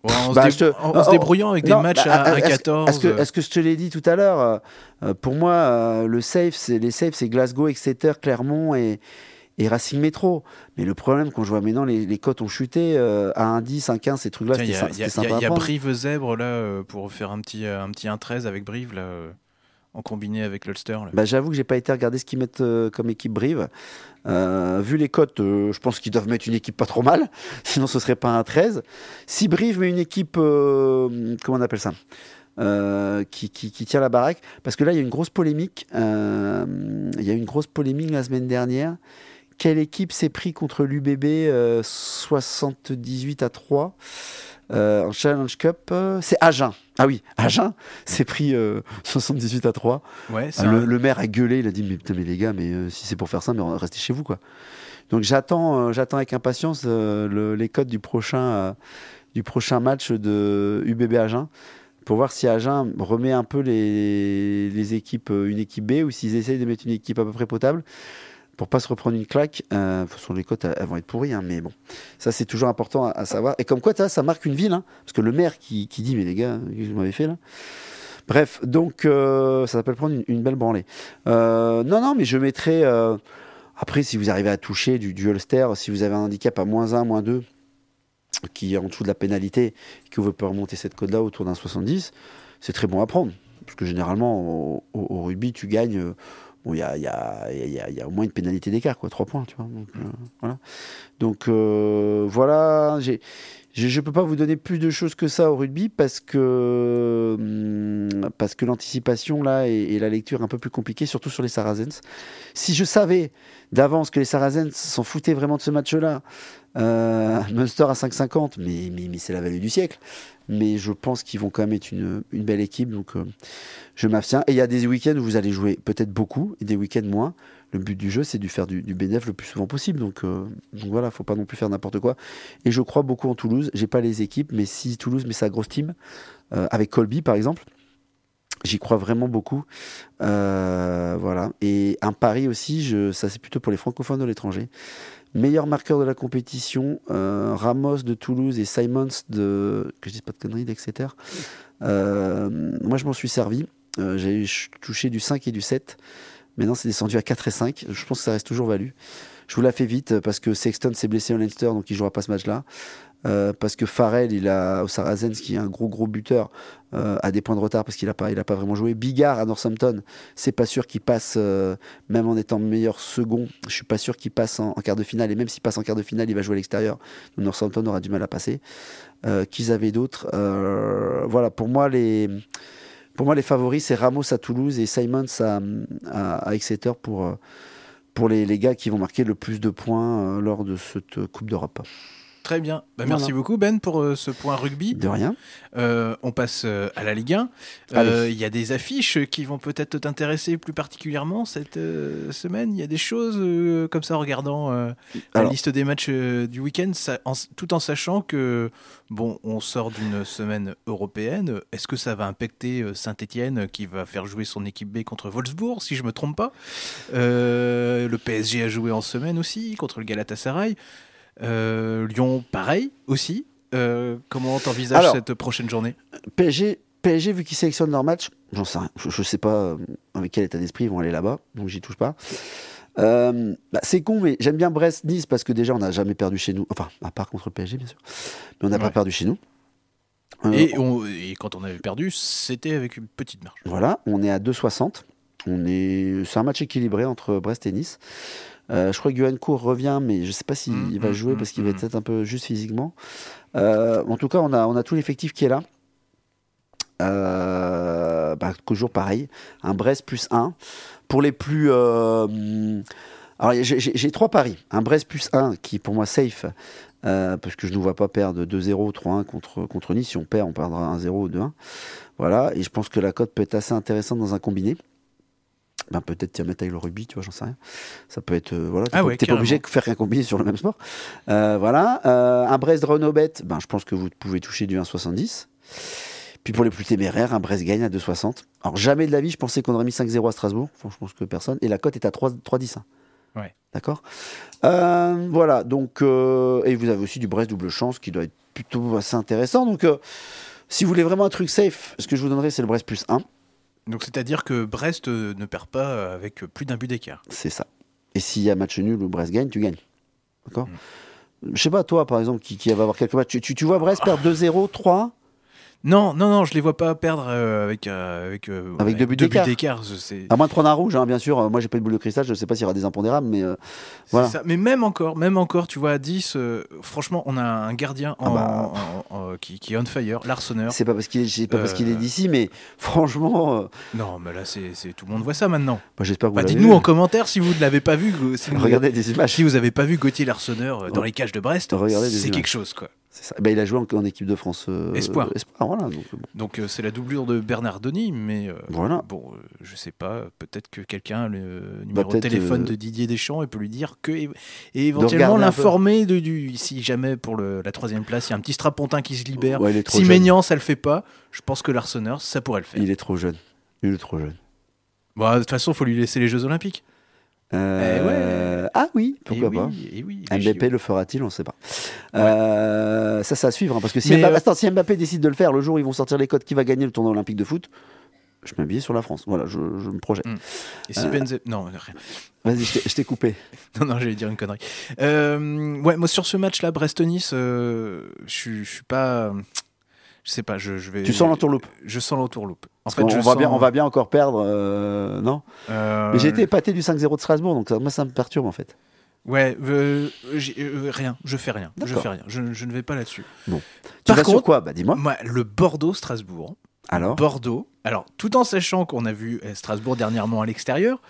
en, se bah, oh, oh, débrouillant avec des matchs bah, à, 1 euh, 14. Euh, est-ce que, euh. que, je te l'ai dit tout à l'heure Pour moi, le safe, les saves, c'est Glasgow, Exeter, Clermont et, et Racing Métro. Mais le problème, quand je vois maintenant, les, les cotes ont chuté à 1, 10, 1, 15, ces trucs-là, c'était sympa. Il y a, Brive-Zèbre, là, pour faire un petit, un petit 13 avec Brive, là en combiné avec l'Ulster bah, J'avoue que j'ai pas été regarder ce qu'ils mettent euh, comme équipe Brive. Euh, vu les cotes, euh, je pense qu'ils doivent mettre une équipe pas trop mal, [LAUGHS] sinon ce serait pas un 13. Si Brive met une équipe, comment on appelle ça qui, qui, tient la baraque, parce que là il y a une grosse polémique. Il y a une grosse polémique la semaine dernière. Quelle équipe s'est pris contre l'UBB 78 à 3 euh, en Challenge Cup, euh, c'est Agen. Ah oui, Agen s'est pris 78 euh, à 3. le, maire a gueulé, il a dit Mais les gars, mais si c'est pour faire ça, mais restez chez vous, quoi. Donc j'attends j'attends avec impatience les codes du prochain, du prochain match de UBB Agen pour voir si Agen remet un peu les, équipes, une équipe B ou s'ils essayent de mettre une équipe à peu près potable pour pas se reprendre une claque. Euh, façon, les côtes, vont être pourries, hein, mais bon, ça c'est toujours important à, savoir. Et comme quoi, ça marque une ville, hein, parce que le maire qui, dit, mais les gars, qu'est-ce que vous m'avez fait là Bref, donc euh, ça s'appelle prendre une, belle branlée. Euh, non, non, mais je mettrai. Euh, après, si vous arrivez à toucher du, du si vous avez un handicap à moins 1, moins 2, qui est en dessous de la pénalité, que vous pouvez remonter cette code là autour d'un 70, c'est très bon à prendre. Parce que généralement, au rugby, tu gagnes il y a, au moins une pénalité d'écart, quoi, trois points, tu vois. Donc, euh, voilà. Donc, euh, voilà je ne peux pas vous donner plus de choses que ça au rugby parce que, hum, parce que l'anticipation là et, la lecture est un peu plus compliquée, surtout sur les Sarazens. Si je savais d'avance que les Sarazens s'en foutaient vraiment de ce match-là, euh, Munster à 5,50, mais, mais, mais c'est la value du siècle mais je pense qu'ils vont quand même être une, belle équipe, donc euh, je m'abstiens. Et il y a des week-ends où vous allez jouer peut-être beaucoup, et des week-ends moins. Le but du jeu, c'est de faire du, du le plus souvent possible, donc, voilà, euh, voilà, faut pas non plus faire n'importe quoi. Et je crois beaucoup en Toulouse, j'ai pas les équipes, mais si Toulouse met sa grosse team, euh, avec Colby par exemple, J'y crois vraiment beaucoup. voilà. Et un pari aussi, je, ça c'est plutôt pour les francophones de l'étranger. Meilleur marqueur de la compétition, euh, Ramos de Toulouse et Simons de. Que je dise pas de conneries, d'Exeter. Euh, moi, je m'en suis servi. Euh, j'ai touché du 5 et du 7. Maintenant, c'est descendu à 4 et 5. Je pense que ça reste toujours valu. Je vous la fais vite parce que Sexton s'est blessé en Leinster, donc il jouera pas ce match-là. Euh, parce que Farrell, il a au Sarazens, qui est un gros gros buteur, euh, a des points de retard parce qu'il n'a pas, il a pas vraiment joué. Bigard à Northampton, c'est pas sûr qu'il passe, euh, même en étant meilleur second, je suis pas sûr qu'il passe en, quart de finale. Et même s'il passe en quart de finale, il va jouer à l'extérieur. Northampton aura du mal à passer. Euh, Qu'ils avaient d'autres. voilà, pour moi, les. Pour moi, les favoris, c'est Ramos à Toulouse et Simons à, à, Exeter pour, pour les, les, gars qui vont marquer le plus de points lors de cette Coupe d'Europe. Très bien. Bah, merci beaucoup Ben pour euh, ce point rugby. De rien. Euh, on passe euh, à la Ligue 1. Il y a des affiches qui vont peut-être t'intéresser plus particulièrement cette semaine. Il y a des choses comme ça en regardant la liste des matchs du week-end, tout en sachant que bon, on sort d'une semaine européenne. Est-ce que ça va impacter Saint-Étienne qui va faire jouer son équipe B contre Wolfsburg, si je me trompe pas Le PSG a joué en semaine aussi contre le Galatasaray. Euh, Lyon, pareil aussi. Euh, comment t'envisages cette prochaine journée PSG, vu qu'ils sélectionnent leur match, sais Je, ne sais pas euh, avec quel état d'esprit ils vont aller là-bas, donc j'y touche pas. Bah, c'est con, mais j'aime bien Brest-Nice parce que déjà, on n'a jamais perdu chez nous. Enfin, à part contre le PSG, bien sûr. Mais on n'a pas perdu chez nous. et, quand on avait perdu, c'était avec une petite marge. Voilà, on est à 2,60. On est, c'est un match équilibré entre Brest et Nice. Euh, je crois que Johan revient, mais je ne sais pas s'il mm, va mm, jouer mm, parce qu'il va être un peu juste physiquement. Euh, en tout cas, on a, on a tout l'effectif qui est là. Euh, bah, toujours pareil, un Brest plus 1. Pour les plus. Euh, j'ai trois paris. Un Brest plus 1 qui, est pour moi, safe. Euh, parce que je ne vois pas perdre 2-0, 3-1 contre, contre Nice. Si on perd, on perdra 1-0 ou 2-1. Voilà, et je pense que la cote peut être assez intéressante dans un combiné ben peut-être tiens mettre avec le rugby, tu vois, j'en sais rien. Ça peut être, euh, voilà, ah t'es pas, obligé de faire qu'un combiné sur le même sport. Euh, voilà, euh, un Brest Renault Bet, ben je pense que vous pouvez toucher du 1,70. Puis pour les plus téméraires, un Brest gagne à 2,60. Alors jamais de la vie, je pensais qu'on aurait mis 5-0 à Strasbourg. je pense que personne. Et la cote est à 3,10. Hein. Ouais. D'accord Voilà, donc. et vous avez aussi du Brest double chance qui doit être plutôt assez intéressant. Donc, si vous voulez vraiment un truc safe, ce que je vous donnerai, c'est le Brest plus 1. Donc c'est-à-dire que Brest euh, ne perd pas euh, avec plus d'un but d'écart. C'est ça. Et s'il y a match nul ou Brest gagne, tu gagnes. D'accord mm. Je sais pas, toi, par exemple, qui, qui va avoir quelques matchs. Tu, tu, tu vois Brest perdre 2-0, 3 non, non, non, je les vois pas perdre euh, euh, euh, avec, avec, deux buts d'écart. À moins de prendre un rouge, hein, bien sûr. Moi, j'ai pas de boule de cristal, je ne sais pas s'il y aura des impondérables, mais Mais même encore, même encore, tu vois, à 10, franchement, on a un gardien ah en, bah. qui, est on fire, l'arseneur. C'est pas parce qu'il pas parce qu'il est d'ici, mais [LAUGHS] franchement. Non, mais là, c'est tout le monde voit ça maintenant. Moi, bah, J'espère bah, Dites-nous en commentaire si vous ne l'avez pas vu. Si vous, Regardez Si vous avez pas vu Gauthier l'arseneur dans oh. les cages de Brest, c'est quelque chose, quoi. Ben, il a joué en, équipe de France. Euh, Espoir. donc euh, euh, c'est la doublure de Bernard Donny, mais voilà. bon, je sais pas, peut-être que quelqu'un le numéro bah, de téléphone de Didier Deschamps et peut lui dire que et éventuellement l'informer de du si jamais pour la troisième place il y a un petit strapontin qui se libère. si Ménian, ça le fait pas, je pense que l'Arseneur ça pourrait le faire. Il est trop jeune. Il est trop jeune. Bah, de toute façon, il faut lui laisser les Jeux Olympiques. Eh ouais. Euh, ah oui, pourquoi eh pas eh Mbappé le fera-t-il On ne sait pas. Euh, ça, ça à suivre. Hein, parce que euh, si Mbappé, décide de le faire, le jour où ils vont sortir les codes, qui va gagner le tournoi olympique de foot Je m'habille sur la France. Voilà, je, me projette. Hmm. Et si Non, rien. Vas-y, je t'ai coupé. [LAUGHS] non, non, j'allais dire une connerie. ouais, moi, sur ce match-là, Brest-Nice, je suis pas je sais pas, je, je vais. Tu sens l'entourloupe Je sens l'entourloupe on, va bien, on va bien encore perdre, euh, non euh, j'ai été épaté du 5-0 de Strasbourg, donc ça, euh, moi ça me perturbe en fait. Ouais, rien, je fais rien, je fais rien, je, ne vais pas là-dessus. quoi Bah dis-moi. le Bordeaux-Strasbourg. Alors Bordeaux. Alors, tout en sachant qu'on a vu eh, Strasbourg dernièrement à l'extérieur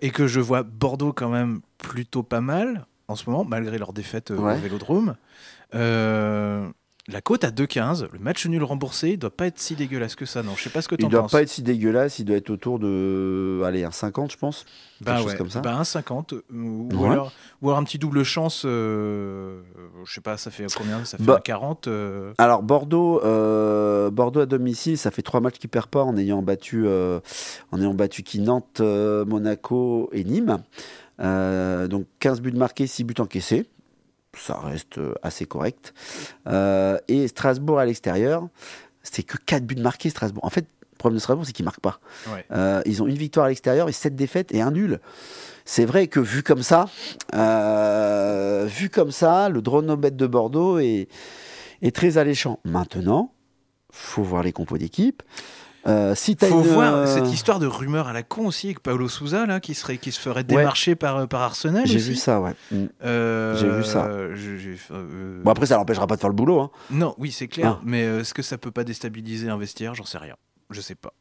et que je vois Bordeaux quand même plutôt pas mal en ce moment, malgré leur défaite au Vélodrome. Euh, la cote à 2,15, le match nul remboursé, il doit pas être si dégueulasse que ça, non Je sais pas ce que tu penses. Il doit pas être si dégueulasse, il doit être autour de allez, 1,50 je pense. Bah comme ça. 1,50 bah ou, alors, un petit double chance euh, je sais pas, ça fait combien Ça fait 40 bah euh. Alors Bordeaux euh, Bordeaux à domicile, ça fait trois matchs qui perd pas en ayant battu en ayant battu qui Nantes, Monaco et Nîmes. donc 15 buts marqués, 6 buts encaissés ça reste euh, assez correct. Euh, et Strasbourg à l'extérieur, c'est que 4 buts marqués Strasbourg. En fait, le problème de Strasbourg, c'est qu'ils ne marquent pas. Euh, ils ont une victoire à l'extérieur et 7 défaites et un nul. C'est vrai que vu comme ça, vu comme ça, le de Bordeaux est, est très alléchant. Maintenant, faut voir les compos d'équipe. Euh, Il Faut voir euh, cette histoire de rumeur à la con aussi avec Paolo Souza là, qui serait, qui se ferait démarcher par euh, par Arsenal. J'ai vu ça, ouais. Mm. j'ai vu ça. bon après, ça l'empêchera pas de faire le boulot. Hein. Non, oui, c'est clair. Ah. Mais est-ce que ça peut pas déstabiliser un vestiaire J'en sais rien. Je sais pas.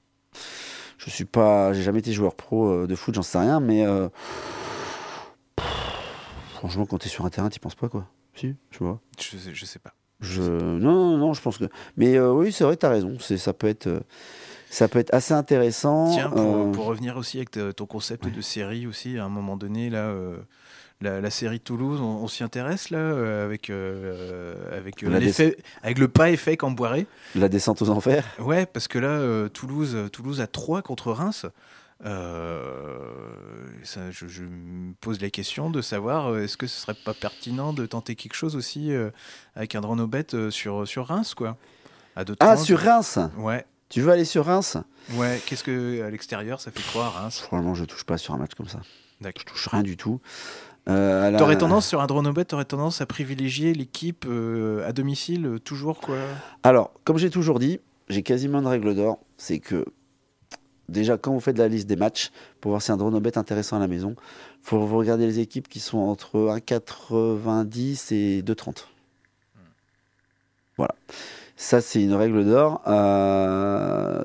Je suis pas, j'ai jamais été joueur pro de foot, j'en sais rien, mais franchement, quand es sur un terrain, t'y penses pas quoi. Si, je vois. Je sais, je sais pas. Je... Non, non, non, je pense que. Mais oui, c'est vrai, tu as raison. Ça peut être ça peut être assez intéressant. Tiens, pour, euh, revenir aussi avec ton concept de série aussi, à un moment donné, là. Euh, la, série Toulouse, on, s'y intéresse là euh, avec avec, le pas effet Camboiré. La descente aux enfers. Ouais, parce que là Toulouse Toulouse a 3 contre Reims. Ça, je, me pose la question de savoir est-ce que ce serait pas pertinent de tenter quelque chose aussi avec un drone bête sur sur Reims quoi. ah sur Reims. Ouais. Tu veux aller sur Reims Ouais, qu'est-ce que à l'extérieur ça fait quoi Reims Franchement, je touche pas sur un match comme ça. Je touche rien du tout. Euh, tendance sur un drone tu aurais tendance à privilégier l'équipe euh, à domicile euh, toujours quoi. Alors, comme j'ai toujours dit, j'ai quasiment une règle d'or, c'est que déjà quand vous faites la liste des matchs pour voir si un drone est intéressant à la maison, faut vous regarder les équipes qui sont entre 1,90 et 2,30. Voilà. Ça, c'est une règle d'or. Euh,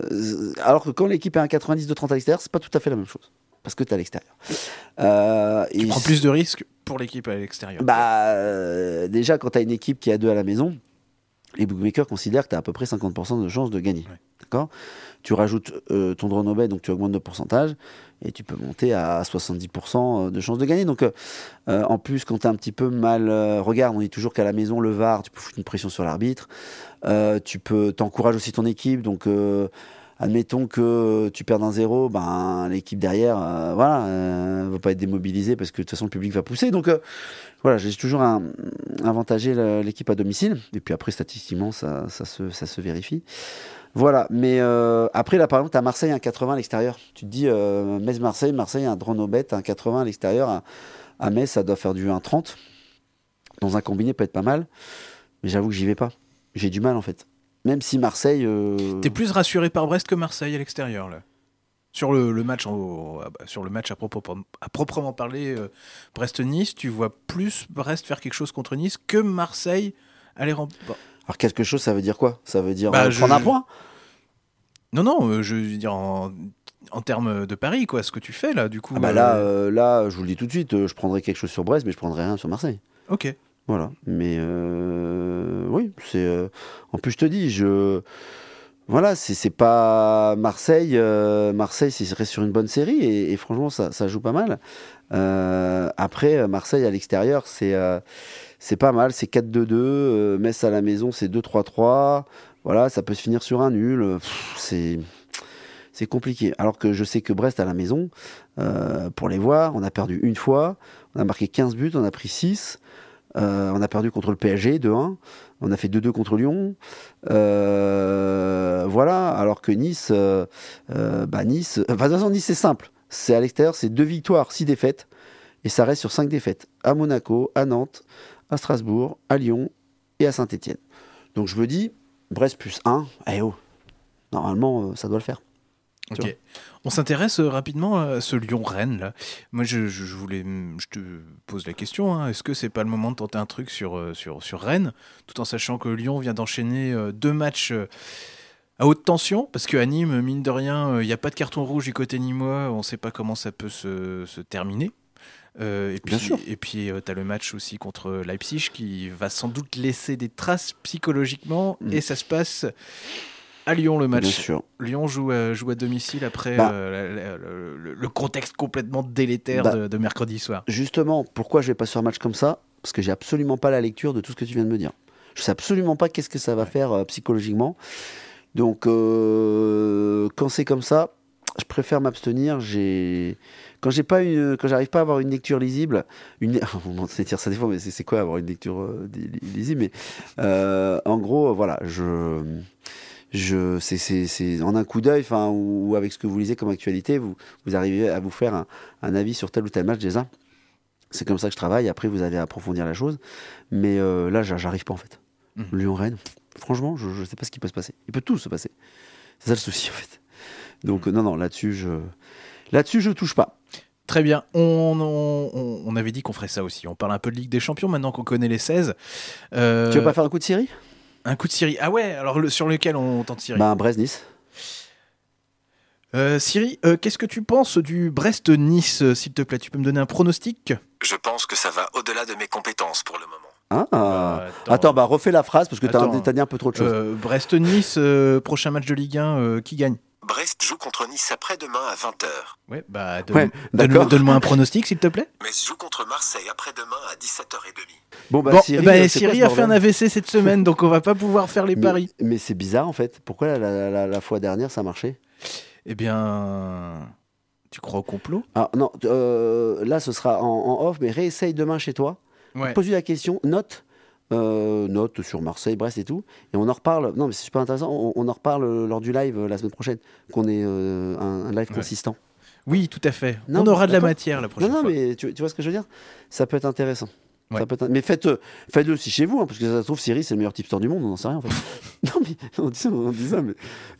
alors que quand l'équipe est à 90 de 30 à l'extérieur, c'est pas tout à fait la même chose. Parce que tu es à l'extérieur. Il euh, tu prends plus de risques pour l'équipe à l'extérieur. Bah, euh, déjà, quand tu as une équipe qui a deux à la maison, les bookmakers considèrent que tu as à peu près 50% de chances de gagner. Tu rajoutes euh, ton drone obé, donc tu augmentes de pourcentage et tu peux monter à 70% euh, de chances de gagner. Donc, euh, en plus, quand tu es un petit peu mal. regarde, on dit toujours qu'à la maison, le VAR, tu peux foutre une pression sur l'arbitre. tu peux t'encourages aussi ton équipe. Donc admettons que tu perds un zéro, ben l'équipe derrière, voilà, va pas être démobilisée parce que de toute façon le public va pousser. Donc voilà, j'ai toujours avantagé l'équipe à domicile. Et puis après statistiquement, ça se vérifie. Voilà, mais euh, après, là, par exemple, tu as Marseille, un 80 à l'extérieur. Tu te dis, euh, Metz-Marseille, Marseille, un drone au bête, un 80 à l'extérieur. À, Metz, ça doit faire du 1,30. Dans un combiné, peut être pas mal. Mais j'avoue que j'y vais pas. J'ai du mal, en fait. Même si Marseille. Euh, T'es plus rassuré par Brest que Marseille à l'extérieur, là sur le, match ah bah, sur le match à, proprement, parler euh, Brest Nice tu vois plus Brest faire quelque chose contre Nice que Marseille aller remporter alors quelque chose, ça veut dire quoi Ça veut dire bah, euh, prendre un point Non, non, euh, je veux dire en, termes de Paris, quoi, ce que tu fais là, du coup. Ah bah là, euh, là, je vous le dis tout de suite, je prendrai quelque chose sur Brest, mais je prendrai rien sur Marseille. Ok. Voilà. Mais oui, c'est. En plus, je te dis, je voilà, c'est pas Marseille. Euh, Marseille, c'est serait sur une bonne série et, franchement, ça, joue pas mal. Euh, après, Marseille à l'extérieur, c'est euh, pas mal. C'est 4-2-2. Metz à la maison, c'est 2-3-3. Voilà, ça peut se finir sur un nul. C'est c'est compliqué. Alors que je sais que Brest à la maison, pour les voir, on a perdu une fois, on a marqué 15 buts, on a pris 6. Euh, on a perdu contre le PSG 2-1. On a fait 2-2 contre Lyon. Euh, voilà. Alors que Nice, euh, bah, Nice, enfin, de toute façon, Nice, c'est simple. C'est à l'extérieur, c'est deux victoires, six défaites. Et ça reste sur cinq défaites. À Monaco, à Nantes, à Strasbourg, à Lyon et à Saint-Etienne. Donc je me dis, Brest plus 1, eh oh, normalement, ça doit le faire. On s'intéresse euh, rapidement à ce Lyon-Rennes. Moi, je, voulais, je te pose la question. Hein. Est-ce que c'est pas le moment de tenter un truc sur, euh, sur, sur Rennes, tout en sachant que Lyon vient d'enchaîner euh, deux matchs à haute tension Parce qu'à Nîmes, mine de rien, il n'y a pas de carton rouge du côté nîmois. On ne sait pas comment ça peut se, terminer. et, puis, Bien et puis, tu as le match aussi contre Leipzig qui va sans doute laisser des traces psychologiquement. Mm. Et ça se passe à Lyon le match. Lyon joue à, euh, à domicile après bah. euh, le, contexte complètement délétère bah. de, mercredi soir. Justement, pourquoi je vais pas sur un match comme ça Parce que j'ai absolument pas la lecture de tout ce que tu viens de me dire. Je sais absolument pas qu'est-ce que ça va faire euh, psychologiquement. Donc, quand c'est comme ça, je préfère m'abstenir. J'ai quand j'ai pas une, quand j'arrive pas à avoir une lecture lisible, une, [LAUGHS] on dire ça des fois, mais c'est quoi avoir une lecture lisible Mais en gros, voilà, je je, c'est, en un coup d'œil, enfin, ou, avec ce que vous lisez comme actualité, vous, arrivez à vous faire un, avis sur tel ou tel match déjà. C'est comme ça que je travaille. Après, vous allez approfondir la chose. Mais euh, là, j'arrive pas en fait. Mmh. Lyon-Rennes, franchement, je, ne sais pas ce qui peut se passer. Il peut tout se passer. C'est ça le souci en fait. Donc mmh. non, non, là-dessus, je, là-dessus, je touche pas. Très bien. On, on, avait dit qu'on ferait ça aussi. On parle un peu de Ligue des Champions maintenant qu'on connaît les 16. Euh, tu veux pas faire un coup de série un coup de Siri, Ah ouais, alors sur lequel on tente Siri Ben, Brest-Nice. Euh, Siri, euh, qu'est-ce que tu penses du Brest-Nice, euh, s'il te plaît Tu peux me donner un pronostic Je pense que ça va au-delà de mes compétences pour le moment. Ah, bah, attends. bah refais la phrase parce que t'as dit un peu trop de choses. Brest-Nice, prochain match de Ligue 1, qui gagne Brest joue contre Nice après-demain à 20h. Ouais, bah donne, donne-moi un pronostic s'il te plaît. Metz joue contre Marseille après-demain à 17h30. Bon bah, Siri, bah, a fait un AVC cette semaine donc on va pas pouvoir faire les paris. Mais c'est bizarre en fait. Pourquoi la, fois dernière ça marchait Eh bien, tu crois au complot Ah non, euh, là ce sera en, off mais réessaye demain chez toi. Pose-lui la question, note euh, notes sur Marseille, Brest et tout. Et on en reparle. Non, mais c'est super intéressant. On, en reparle euh, lors du live euh, la semaine prochaine, qu'on ait un, live consistant. Oui, tout à fait. on aura de la matière la prochaine non, non, Non, mais tu, vois ce que je veux dire Ça peut être intéressant. Mais faites, euh, faites-le aussi chez vous, hein, parce que ça se trouve, Siri, c'est le meilleur tipster du monde, on n'en sait rien. En fait. [LAUGHS] non, mais on dit ça, on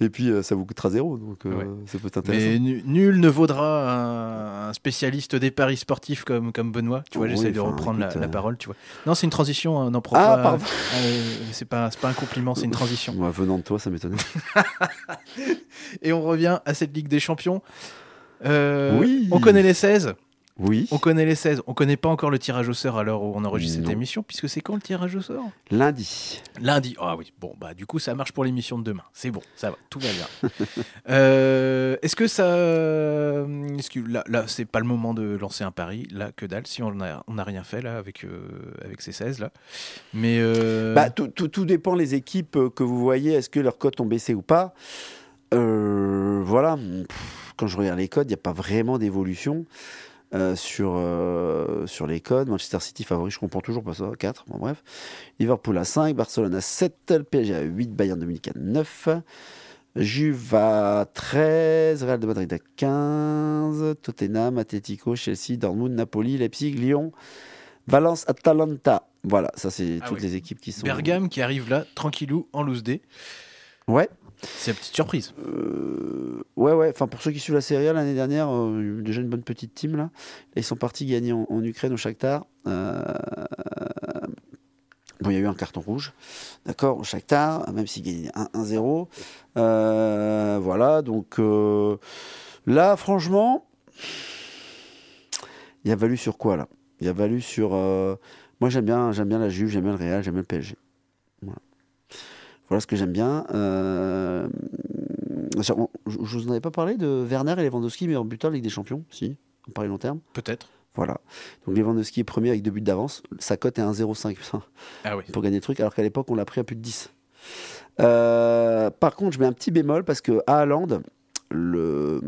et puis euh, ça vous coûtera zéro, donc euh, ça peut être Mais nul ne vaudra un, spécialiste des paris sportifs comme, comme Benoît, tu vois, j'essaie de reprendre la, parole, tu vois. Non, c'est une transition, hein, non n'en ah, pas. c'est, pas, pas un compliment, c'est une transition. venant de toi, ça m'étonne. [LAUGHS] et on revient à cette Ligue des Champions. oui. On connaît les 16. Oui. On connaît les 16. On connaît pas encore le tirage au sort à l'heure où on enregistre cette émission, puisque c'est quand le tirage au sort Lundi. Lundi. Ah oui. Bon, bah du coup, ça marche pour l'émission de demain. C'est bon, ça va, tout va bien. [LAUGHS] Euh, est-ce que ça. Euh, est-ce que là, c'est pas le moment de lancer un pari. Là, que dalle, si on n'a on a rien fait là avec, euh, avec ces 16 là. Mais. Bah, tout, dépend les équipes que vous voyez. Est-ce que leurs cotes ont baissé ou pas Voilà. Quand je regarde les cotes, il n'y a pas vraiment d'évolution. Euh, euh, sur, les codes. Manchester City favori, je comprends toujours pas ça, 4, bon bref. Liverpool à 5, Barcelona à 7, PSG à 8, Bayern 2004, à 9. Juve à 13, Real de Madrid à 15, Tottenham, Atletico, Chelsea, Dortmund, Napoli, Leipzig, Lyon, Valence, Atalanta. Voilà, ça c'est ah toutes les équipes qui sont. Bergame qui arrive là, tranquillou, en loose day. Ouais. C'est la petite surprise. Euh, ouais, ouais. Enfin, pour ceux qui suivent la série, l'année dernière, euh, eu déjà une bonne petite team là. Ils sont partis gagner en, Ukraine au Shakhtar. Euh, bon, il y a eu un carton rouge, d'accord, au Shakhtar, même s'ils gagnaient 1-0. voilà, donc là, franchement, il y a valu sur quoi, là Il y a valu sur... moi, j'aime bien, j'aime bien la Juve, j'aime bien le Real, j'aime bien le PSG. Voilà ce que j'aime bien. Euh, je, ne vous en avais pas parlé de Werner et Lewandowski, mais en butant Ligue des Champions, si, en Paris long terme. Peut-être. Voilà. Donc Lewandowski est premier avec deux buts d'avance. Sa cote est 1,05 ah oui. pour gagner le truc, alors qu'à l'époque, on l'a pris à plus de 10. Euh, par contre, je mets un petit bémol parce que à le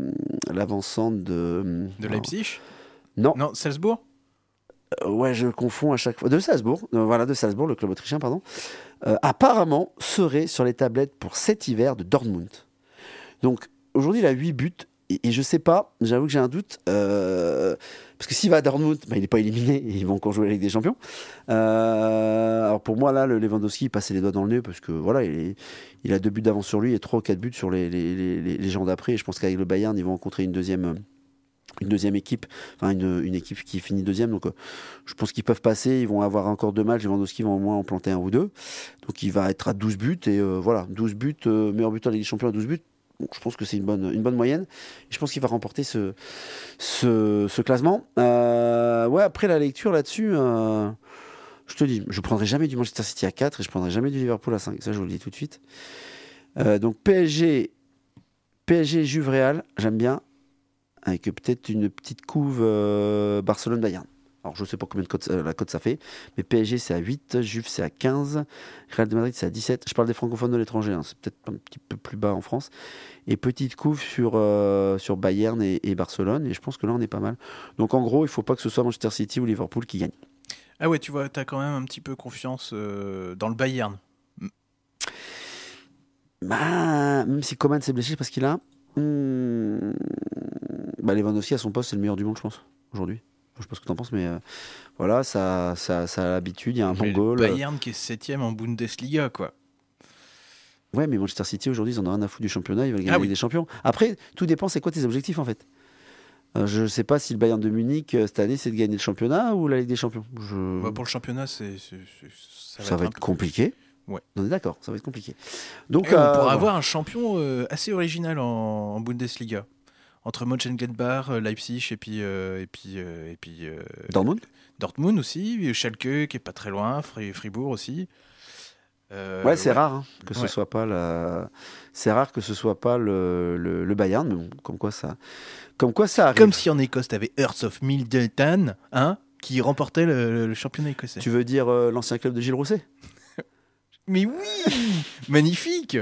l'avancante de. De Leipzig Non. Non, Salzbourg euh, ouais, je confonds à chaque fois, de Salzbourg, euh, voilà, de Salzbourg, le club autrichien, pardon, euh, apparemment serait sur les tablettes pour cet hiver de Dortmund. Donc aujourd'hui, il a 8 buts. Et, je sais pas, j'avoue que j'ai un doute. parce que s'il va à Dortmund, bah, il n'est pas éliminé. [LAUGHS] ils vont encore jouer la Ligue des Champions. alors pour moi, là, le Lewandowski, il passait les doigts dans le nez. Parce que voilà, il, a deux buts d'avance sur lui et trois ou quatre buts sur les, les gens d'après. Et je pense qu'avec le Bayern, ils vont rencontrer une deuxième une deuxième équipe, enfin une, équipe qui finit deuxième. Donc euh, je pense qu'ils peuvent passer, ils vont avoir encore deux matchs, Lewandowski vont au moins en planter un ou deux. Donc il va être à 12 buts et euh, voilà, 12 buts, euh, meilleur buteur de Ligue des Champions à 12 buts. Donc, je pense que c'est une bonne, une bonne moyenne. je pense qu'il va remporter ce, ce, classement. ouais, après la lecture là-dessus, je te dis, je prendrai jamais du Manchester City à 4 et je prendrai jamais du Liverpool à 5. Ça, je vous le dis tout de suite. donc PSG, PSG Juve Real, j'aime bien avec hein, peut-être une petite couve euh, Barcelone-Bayern. Alors, je ne sais pas combien de cotes, euh, la côte ça fait, mais PSG c'est à 8, Juve c'est à 15, Real de Madrid c'est à 17. Je parle des francophones de l'étranger, hein, c'est peut-être un petit peu plus bas en France. Et petite couve sur, euh, sur Bayern et, Barcelone, et je pense que là on est pas mal. Donc en gros, il ne faut pas que ce soit Manchester City ou Liverpool qui gagnent. Ah ouais, tu vois, tu as quand même un petit peu confiance dans le Bayern. Bah, même si Coman s'est blessé, parce qu'il a. Hmm, bah, aussi à son poste, c'est le meilleur du monde, je pense, aujourd'hui. Je ne sais pas ce que tu en penses, mais euh, voilà, ça, ça, a l'habitude. Il y a un bon goal. Euh. Bayern qui est septième en Bundesliga, quoi. Ouais, mais Manchester City aujourd'hui, ils en ont rien à foutre du championnat, ils veulent gagner ah la Ligue des champions. Après, tout dépend, c'est quoi tes objectifs en fait euh, Je ne sais pas si le Bayern de Munich cette année, c'est de gagner le championnat ou la Ligue des Champions. Je... Bah, pour le championnat, c'est, ça, va être, compliqué. Ouais. On est d'accord, ça va être compliqué. Donc, eh, avoir un champion assez original en Bundesliga entre Mönchengladbach, euh, Leipzig et puis euh, et puis euh, et puis Dortmund. Dortmund aussi, Schalke qui est pas très loin, Fribourg aussi. ouais, c'est rare hein, que ce soit pas c'est rare que ce soit pas le, Bayern, mais comme quoi ça, comme quoi ça Comme si en Écosse t'avais Hearts of Middleton, hein, qui remportait le, le championnat écossais. Tu veux dire l'ancien club de Gilles Rousset Mais oui magnifique.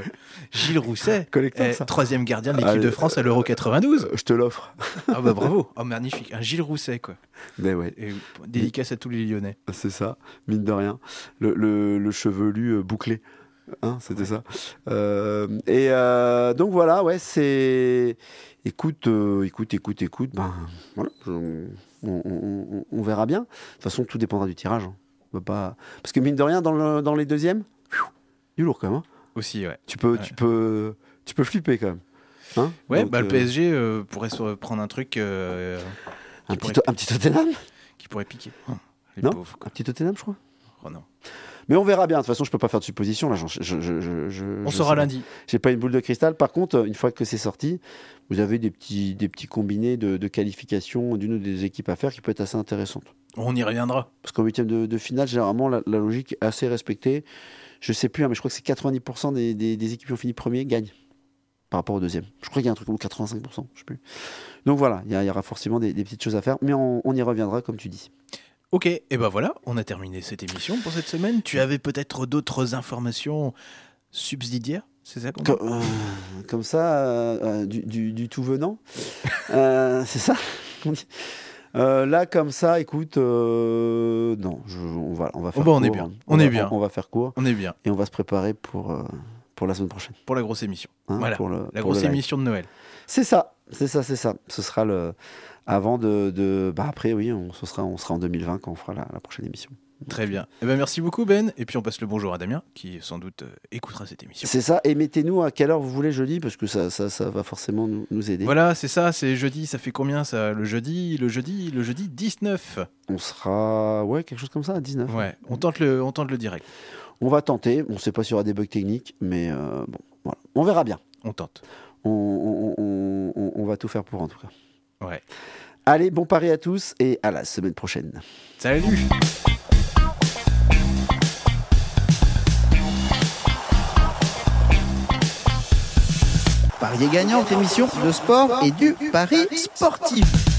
Gilles Rousset, troisième gardien de ah, l'équipe de France à l'Euro 92. Je te l'offre. Ah, bah, [LAUGHS] bravo, oh, magnifique, un Gilles Rousset quoi. dédicace à tous les Lyonnais. Ah, c'est ça, mine de rien. Le, chevelu euh, bouclé. Hein, c'était ça. Euh, et euh, donc voilà, ouais, c'est. Écoute, écoute, écoute, écoute, ben, on, verra bien. De toute façon, tout dépendra du tirage. Hein. pas... Parce que mine de rien, dans, dans les deuxièmes, lourd quand même. Hein. Aussi, ouais. Tu peux, Tu, peux, tu peux flipper quand même. Hein ouais, bah, le euh, PSG euh, pourrait se prendre un truc. Euh, un, petit un, petit, Qui pourrait piquer. Oh, un petit Tottenham, je crois. Oh non. Mais on verra bien. De toute façon, je peux pas faire de supposition Là, je, on saura lundi. J'ai pas une boule de cristal. Par contre, une fois que c'est sorti, vous avez des petits, des petits combinés de, de qualification d'une ou des équipes à faire qui peut être assez intéressante. On y reviendra. Parce qu'en huitième de, finale, généralement, la, la, logique est assez respectée je sais plus, hein, mais je crois que c'est 90% des, équipes qui ont fini premier gagnent par rapport au deuxième. Je crois qu'il y a un truc comme 85%, je sais plus. Donc voilà, il y, aura forcément des, petites choses à faire, mais on, y reviendra comme tu dis. Ok, et ben voilà, on a terminé cette émission pour cette semaine. Tu avais peut-être d'autres informations subsidiaires c'est ça euh, comme, ça, euh, euh, du, tout venant. c'est ça euh, là, comme ça, écoute, euh, non, on, va, on va faire. Oh, bah, on est bien. On, est va, bien. va faire quoi On est bien. Et on va se préparer pour, euh, pour la semaine prochaine. Pour la grosse émission. Hein, voilà. la grosse émission de Noël. C'est ça. C'est ça, c'est ça. Ce sera le. Avant de. de... Bah, après, oui, on, ce sera, on sera en 2020 quand on fera la prochaine émission. Très bien. Eh ben, merci beaucoup, Ben. Et puis, on passe le bonjour à Damien, qui sans doute euh, écoutera cette émission. C'est ça. Et mettez-nous à quelle heure vous voulez jeudi, parce que ça, ça, va forcément nous, aider. Voilà, c'est ça. C'est jeudi. Ça fait combien, ça Le jeudi, le jeudi, le jeudi 19. On sera. Ouais, quelque chose comme ça, à 19. Ouais, on tente le, on tente le direct. On va tenter. On ne sait pas s'il y aura des bugs techniques, mais euh, bon, voilà. On verra bien. On tente. On, on, on va tout faire pour, en tout cas. Ouais. Allez, bon pari à tous et à la semaine prochaine. Salut! Parier gagnant, émission de sport et du pari sportif.